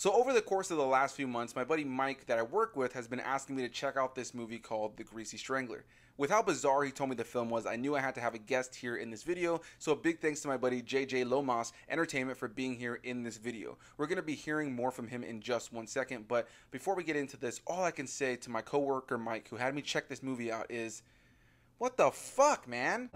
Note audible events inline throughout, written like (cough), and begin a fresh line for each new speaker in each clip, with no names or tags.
So, over the course of the last few months, my buddy Mike, that I work with, has been asking me to check out this movie called The Greasy Strangler. With how bizarre he told me the film was, I knew I had to have a guest here in this video, so a big thanks to my buddy JJ Lomas Entertainment for being here in this video. We're gonna be hearing more from him in just one second, but before we get into this, all I can say to my coworker Mike, who had me check this movie out, is what the fuck, man?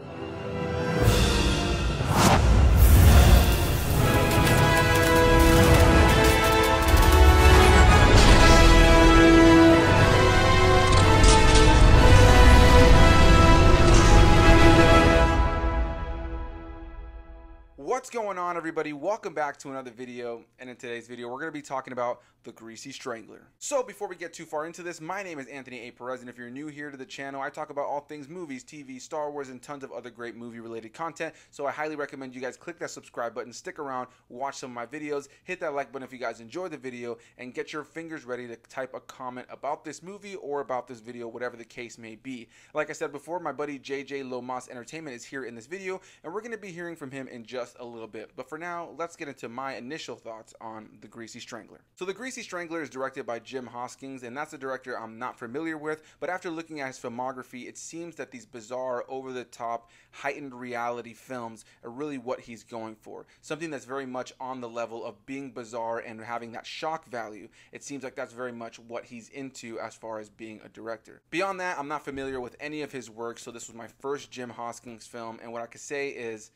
everybody, welcome back to another video. And in today's video, we're gonna be talking about the Greasy Strangler. So before we get too far into this, my name is Anthony A. Perez, and if you're new here to the channel, I talk about all things movies, TV, Star Wars, and tons of other great movie related content. So I highly recommend you guys click that subscribe button, stick around, watch some of my videos, hit that like button if you guys enjoy the video, and get your fingers ready to type a comment about this movie or about this video, whatever the case may be. Like I said before, my buddy JJ Lomas Entertainment is here in this video, and we're gonna be hearing from him in just a little bit. But for now, now, let's get into my initial thoughts on The Greasy Strangler. So, The Greasy Strangler is directed by Jim Hoskins, and that's a director I'm not familiar with, but after looking at his filmography, it seems that these bizarre, over the top, heightened reality films are really what he's going for. Something that's very much on the level of being bizarre and having that shock value. It seems like that's very much what he's into as far as being a director. Beyond that, I'm not familiar with any of his work, so this was my first Jim Hoskins film, and what I could say is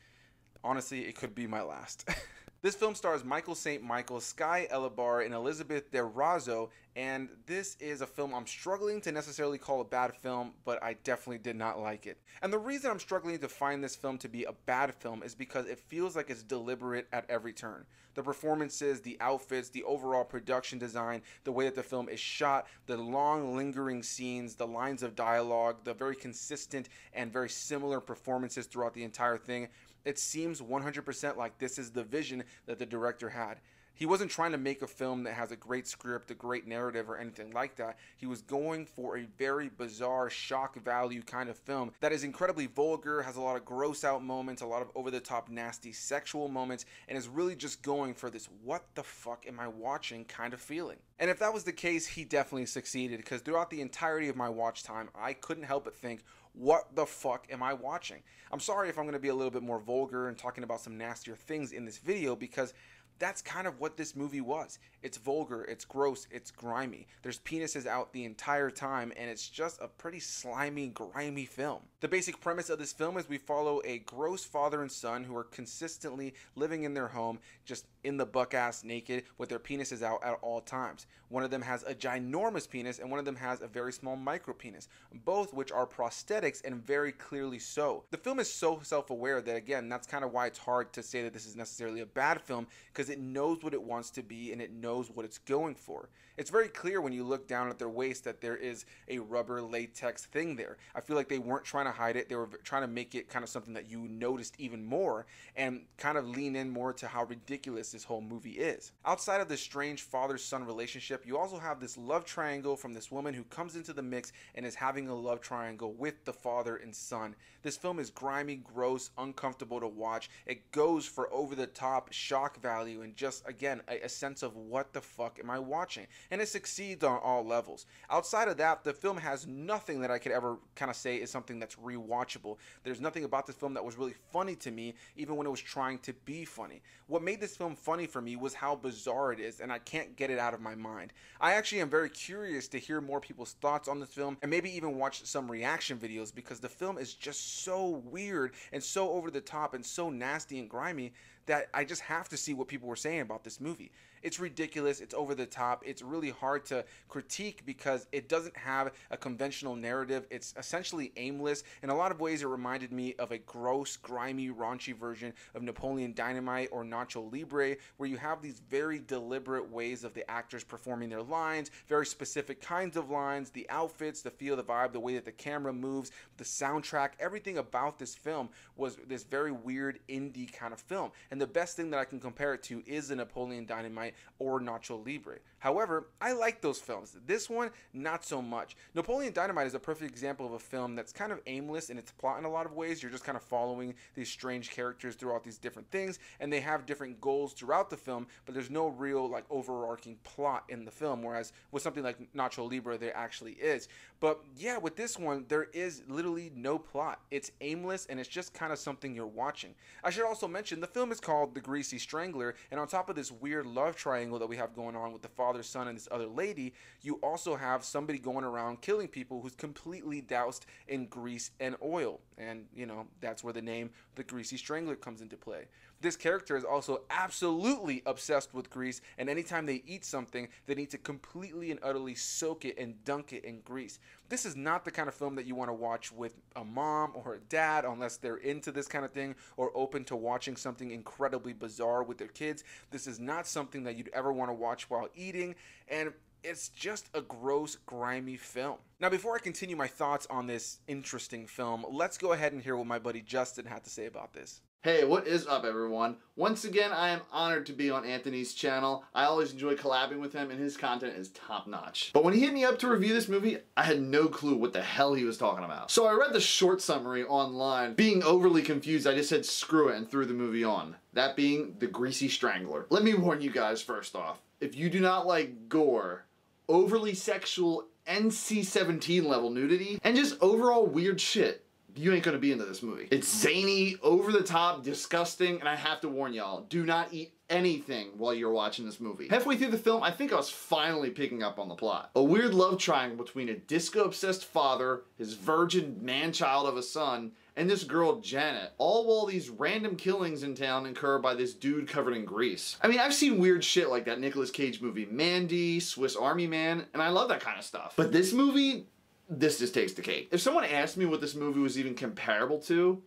Honestly, it could be my last. (laughs) this film stars Michael St. Michael, Sky Elabar, and Elizabeth DeRazo, and this is a film I'm struggling to necessarily call a bad film, but I definitely did not like it. And the reason I'm struggling to find this film to be a bad film is because it feels like it's deliberate at every turn. The performances, the outfits, the overall production design, the way that the film is shot, the long lingering scenes, the lines of dialogue, the very consistent and very similar performances throughout the entire thing it seems 100% like this is the vision that the director had. He wasn't trying to make a film that has a great script, a great narrative, or anything like that. He was going for a very bizarre shock value kind of film that is incredibly vulgar, has a lot of gross out moments, a lot of over the top nasty sexual moments, and is really just going for this what the fuck am I watching kind of feeling. And if that was the case, he definitely succeeded because throughout the entirety of my watch time, I couldn't help but think, what the fuck am I watching? I'm sorry if I'm going to be a little bit more vulgar and talking about some nastier things in this video because that's kind of what this movie was. It's vulgar, it's gross, it's grimy. There's penises out the entire time, and it's just a pretty slimy, grimy film. The basic premise of this film is we follow a gross father and son who are consistently living in their home, just in the buck ass naked with their penises out at all times. One of them has a ginormous penis, and one of them has a very small micro penis, both which are prosthetics and very clearly so. The film is so self aware that, again, that's kind of why it's hard to say that this is necessarily a bad film, because because it knows what it wants to be and it knows what it's going for. It's very clear when you look down at their waist that there is a rubber latex thing there. I feel like they weren't trying to hide it, they were trying to make it kind of something that you noticed even more and kind of lean in more to how ridiculous this whole movie is. Outside of this strange father son relationship, you also have this love triangle from this woman who comes into the mix and is having a love triangle with the father and son. This film is grimy, gross, uncomfortable to watch. It goes for over the top shock value and just again a, a, sense of what the fuck am I watching, and it succeeds on all levels. Outside of that, the film has nothing that I could ever kind of say is something that's rewatchable. There's nothing about this film that was really funny to me, even when it was trying to be funny. What made this film funny for me was how bizarre it is, and I can't get it out of my mind. I actually am very curious to hear more people's thoughts on this film, and maybe even watch some reaction videos because the film is just so weird and so over the top and so nasty and grimy that I just have to see what people were saying about this movie. It's ridiculous. It's over the top. It's really hard to critique because it doesn't have a conventional narrative. It's essentially aimless. In a lot of ways, it reminded me of a gross, grimy, raunchy version of Napoleon Dynamite or Nacho Libre, where you have these very deliberate ways of the actors performing their lines, very specific kinds of lines, the outfits, the feel, the vibe, the way that the camera moves, the soundtrack, everything about this film was this very weird indie kind of film. And the best thing that I can compare it to is the Napoleon Dynamite Night or Nacho Libre. However, I like those films. This one, not so much. Napoleon Dynamite is a perfect example of a film that's kind of aimless in its plot in a lot of ways. You're just kind of following these strange characters throughout these different things, and they have different goals throughout the film, but there's no real like overarching plot in the film. Whereas with something like Nacho Libre, there actually is. But yeah, with this one, there is literally no plot. It's aimless and it's just kind of something you're watching. I should also mention the film is called The Greasy Strangler, and on top of this weird love triangle that we have going on with the father, son, and this other lady, you also have somebody going around killing people who's completely doused in grease and oil. And, you know, that's where the name The Greasy Strangler comes into play. This character is also absolutely obsessed with grease, and anytime they eat something, they need to completely and utterly soak it and dunk it in grease. This is not the kind of film that you want to watch with a mom or a dad unless they're into this kind of thing or open to watching something incredibly bizarre with their kids. This is not something that you'd ever want to watch while eating, and it's just a gross, grimy film. Now, before I continue my thoughts on this interesting film, let's go ahead and hear what my buddy Justin had to say about this. Hey, what is up everyone? Once again, I am honored to be on Anthony's channel. I always enjoy collabing
with him and his content is top notch. But when he hit me up to review this movie, I had no clue what the hell he was talking about. So I read the short summary online. Being overly confused, I just said screw it and threw the movie on. That being The Greasy Strangler. Let me warn you guys first off. If you do not like gore, overly sexual NC-17 level nudity, and just overall weird shit, you ain't gonna be into this movie. It's zany, over the top, disgusting, and I have to warn y'all, do not eat anything while you're watching this movie. Halfway through the film, I think I was finally picking up on the plot. A weird love triangle between a disco-obsessed father, his virgin man-child of a son, and this girl Janet, all while these random killings in town incur by this dude covered in grease. I mean, I've seen weird shit like that Nicolas Cage movie Mandy, Swiss Army Man, and I love that kind of stuff. But this movie this just takes the cake. If someone asked me what this movie was even comparable to,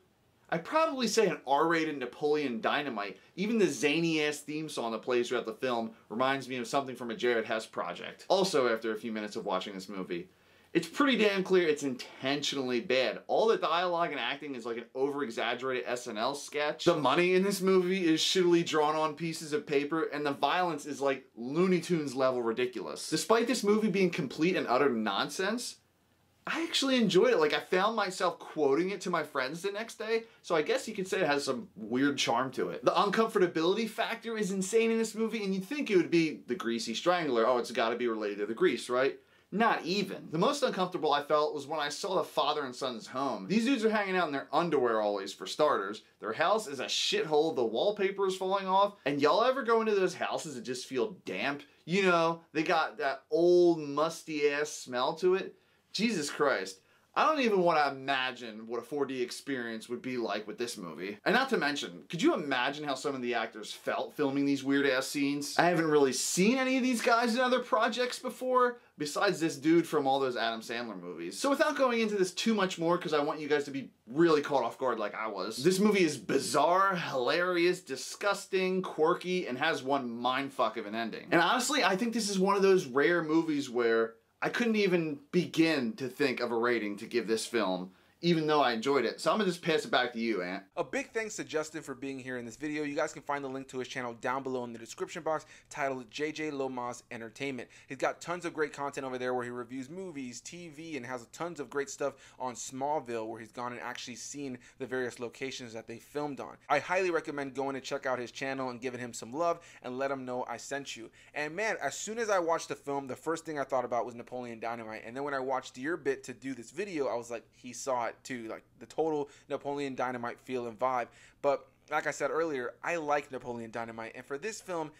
I'd probably say an R-rated Napoleon Dynamite. Even the zany-ass theme song that plays throughout the film reminds me of something from a Jared Hess project. Also, after a few minutes of watching this movie, it's pretty damn clear it's intentionally bad. All the dialogue and acting is like an over-exaggerated SNL sketch. The money in this movie is shittily drawn on pieces of paper, and the violence is like Looney Tunes level ridiculous. Despite this movie being complete and utter nonsense, I actually enjoyed it. Like I found myself quoting it to my friends the next day. So I guess you could say it has some weird charm to it. The uncomfortability factor is insane in this movie and you'd think it would be the greasy strangler. Oh, it's gotta be related to the grease, right? Not even. The most uncomfortable I felt was when I saw the father and son's home. These dudes are hanging out in their underwear always, for starters. Their house is a shithole, the wallpaper is falling off, and y'all ever go into those houses that just feel damp? You know, they got that old musty ass smell to it. Jesus Christ. I don't even want to imagine what a 4D experience would be like with this movie. And not to mention, could you imagine how some of the actors felt filming these weird ass scenes? I haven't really seen any of these guys in other projects before, besides this dude from all those Adam Sandler movies. So without going into this too much more, because I want you guys to be really caught off guard like I was, this movie is bizarre, hilarious, disgusting, quirky, and has one mindfuck of an ending. And honestly, I think this is one of those rare movies where I couldn't even begin to think of a rating to give this film even though I enjoyed it. So I'm gonna just pass it back to you, Ant.
A big thanks to Justin for being here in this video. You guys can find the link to his channel down below in the description box titled JJ Lomas Entertainment. He's got tons of great content over there where he reviews movies, TV, and has tons of great stuff on Smallville where he's gone and actually seen the various locations that they filmed on. I highly recommend going to check out his channel and giving him some love and let him know I sent you. And man, as soon as I watched the film, the first thing I thought about was Napoleon Dynamite. And then when I watched your bit to do this video, I was like, he saw it lot like the total Napoleon Dynamite feel and vibe. But like I said earlier, I like Napoleon Dynamite, and for this film,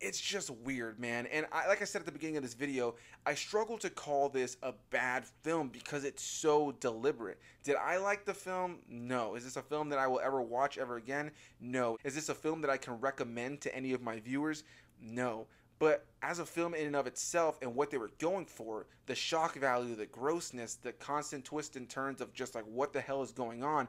it's just weird, man. And I, like I said at the beginning of this video, I struggle to call this a bad film because it's so deliberate. Did I like the film? No. Is this a film that I will ever watch ever again? No. Is this a film that I can recommend to any of my viewers? No. But as a film in and of itself and what they were going for, the shock value, the grossness, the constant twists and turns of just like what the hell is going on,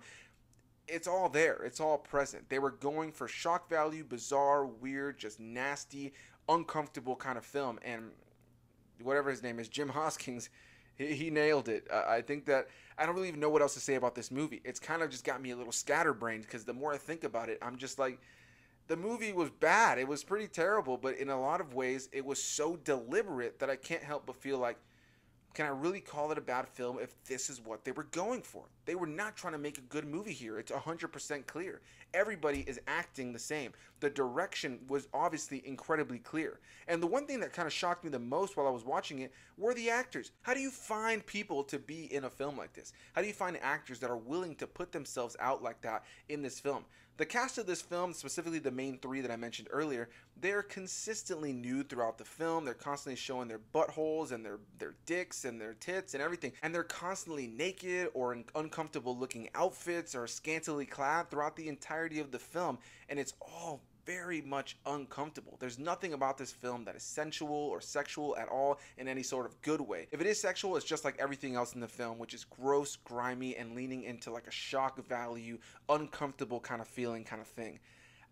it's all there. It's all present. They were going for shock value, bizarre, weird, just nasty, uncomfortable kind of film. And whatever his name is, Jim (laughs) Hoskins, he, nailed it. Uh, I think that I don't really even know what else to say about this movie. It's kind of just got me a little scatterbrained because the more I think about it, I'm just like, the movie was bad. It was pretty terrible, but in a lot of ways, it was so deliberate that I can't help but feel like, can I really call it a bad film if this is what they were going for? They were not trying to make a good movie here. It's 100% clear. Everybody is acting the same. The direction was obviously incredibly clear. And the one thing that kind of shocked me the most while I was watching it were the actors. How do you find people to be in a film like this? How do you find actors that are willing to put themselves out like that in this film? The cast of this film, specifically the main three that I mentioned earlier, they're consistently nude throughout the film. They're constantly showing their buttholes and their, their dicks and their tits and everything. And they're constantly naked or in uncomfortable looking outfits or scantily clad throughout the entirety of the film. And it's all very much uncomfortable. There's nothing about this film that is sensual or sexual at all in any sort of good way. If it is sexual, it's just like everything else in the film, which is gross, grimy, and leaning into like a shock value, uncomfortable kind of feeling kind of thing.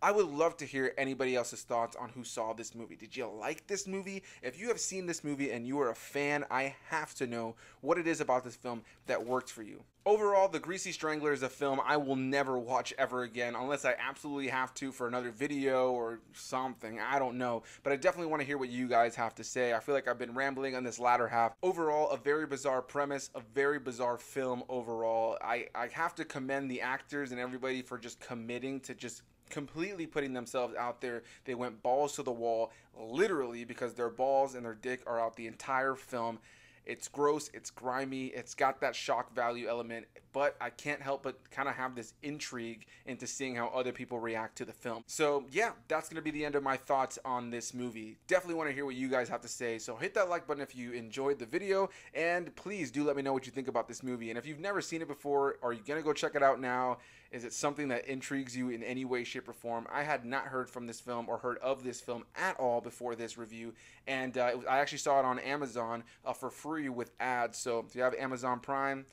I would love to hear anybody else's thoughts on who saw this movie. Did you like this movie? If you have seen this movie and you are a fan, I have to know what it is about this film that worked for you. Overall, The Greasy Strangler is a film I will never watch ever again unless I absolutely have to for another video or something. I don't know. But I definitely want to hear what you guys have to say. I feel like I've been rambling on this latter half. Overall, a very bizarre premise, a very bizarre film overall. I, I have to commend the actors and everybody for just committing to just completely putting themselves out there. They went balls to the wall, literally, because their balls and their dick are out the entire film. It's gross, it's grimy, it's got that shock value element, but I can't help but kind of have this intrigue into seeing how other people react to the film. So, yeah, that's going to be the end of my thoughts on this movie. Definitely want to hear what you guys have to say, so hit that like button if you enjoyed the video, and please do let me know what you think about this movie. And if you've never seen it before, are you going to go check it out now? Is it something that intrigues you in any way, shape, or form? I had not heard from this film or heard of this film at all before this review, and uh, I actually saw it on Amazon uh, for free you with ads. So if you have Amazon Prime,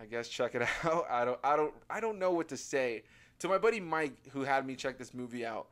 I guess check it (laughs) out. I don't I don't I don't know what to say. To my buddy Mike who had me check this movie out.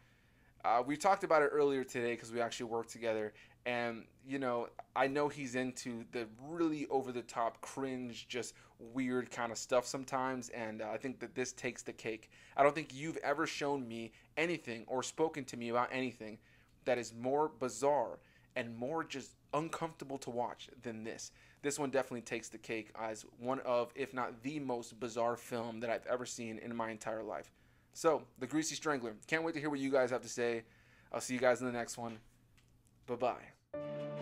Uh, we talked about it earlier today because we actually worked together, and you know I know he's into the really over the top cringe, just weird kind of stuff sometimes, and uh, I think that this takes the cake. I don't think you've ever shown me anything or spoken to me about anything that is more bizarre and more just uncomfortable to watch than this. This one definitely takes the cake as one of, if not the most bizarre film that I've ever seen in my entire life. So, The Greasy Strangler. Can't wait to hear what you guys have to say. I'll see you guys in the next one. Bye bye.